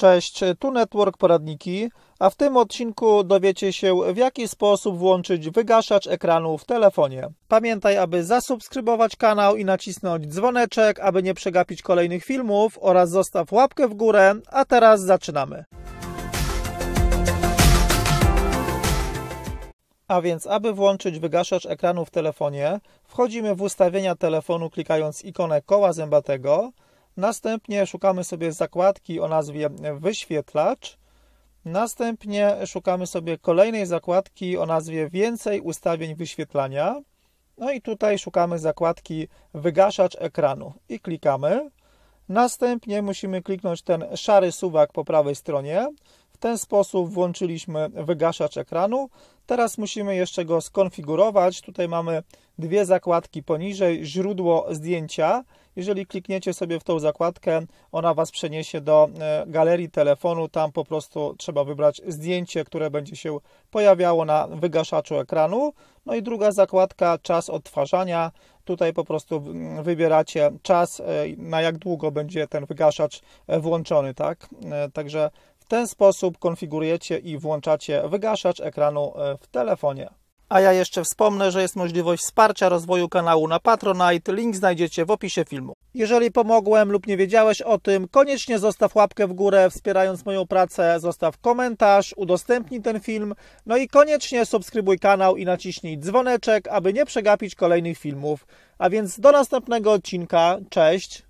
Cześć, tu Network Poradniki, a w tym odcinku dowiecie się, w jaki sposób włączyć wygaszacz ekranu w telefonie. Pamiętaj, aby zasubskrybować kanał i nacisnąć dzwoneczek, aby nie przegapić kolejnych filmów oraz zostaw łapkę w górę, a teraz zaczynamy. A więc, aby włączyć wygaszacz ekranu w telefonie, wchodzimy w ustawienia telefonu klikając ikonę koła zębatego – Następnie szukamy sobie zakładki o nazwie wyświetlacz. Następnie szukamy sobie kolejnej zakładki o nazwie więcej ustawień wyświetlania. No i tutaj szukamy zakładki wygaszacz ekranu i klikamy. Następnie musimy kliknąć ten szary suwak po prawej stronie ten sposób włączyliśmy wygaszacz ekranu. Teraz musimy jeszcze go skonfigurować. Tutaj mamy dwie zakładki poniżej, źródło zdjęcia. Jeżeli klikniecie sobie w tą zakładkę, ona Was przeniesie do e, galerii telefonu. Tam po prostu trzeba wybrać zdjęcie, które będzie się pojawiało na wygaszaczu ekranu. No i druga zakładka, czas odtwarzania. Tutaj po prostu mm, wybieracie czas, e, na jak długo będzie ten wygaszacz e, włączony, tak? Także ten sposób konfigurujecie i włączacie wygaszacz ekranu e, w telefonie. A ja jeszcze wspomnę, że jest możliwość wsparcia rozwoju kanału na Patronite. Link znajdziecie w opisie filmu. Jeżeli pomogłem lub nie wiedziałeś o tym, koniecznie zostaw łapkę w górę, wspierając moją pracę, zostaw komentarz, udostępnij ten film, no i koniecznie subskrybuj kanał i naciśnij dzwoneczek, aby nie przegapić kolejnych filmów. A więc do następnego odcinka. Cześć!